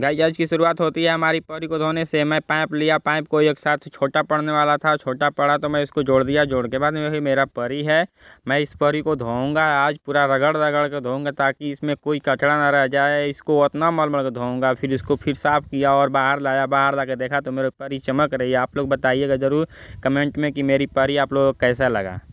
guys आज की शुरुआत होती है हमारी परी को धोने से मैं पाइप लिया पाइप को एक साथ छोटा पड़ने वाला था छोटा पड़ा तो मैं इसको जोड़ दिया जोड़ के बाद वही मेरा परी है मैं इस परी को धोऊंगा आज पूरा रगड़ रगड़ के धोऊंगा ताकि इसमें कोई कचरा ना रह जाए इसको उतना मल मल के धोऊंगा फिर इसको फिर साफ़ किया और बाहर लाया बाहर ला के देखा तो मेरी परी चमक रही है आप लोग बताइएगा ज़रूर कमेंट में कि मेरी परी आप लोग कैसा लगा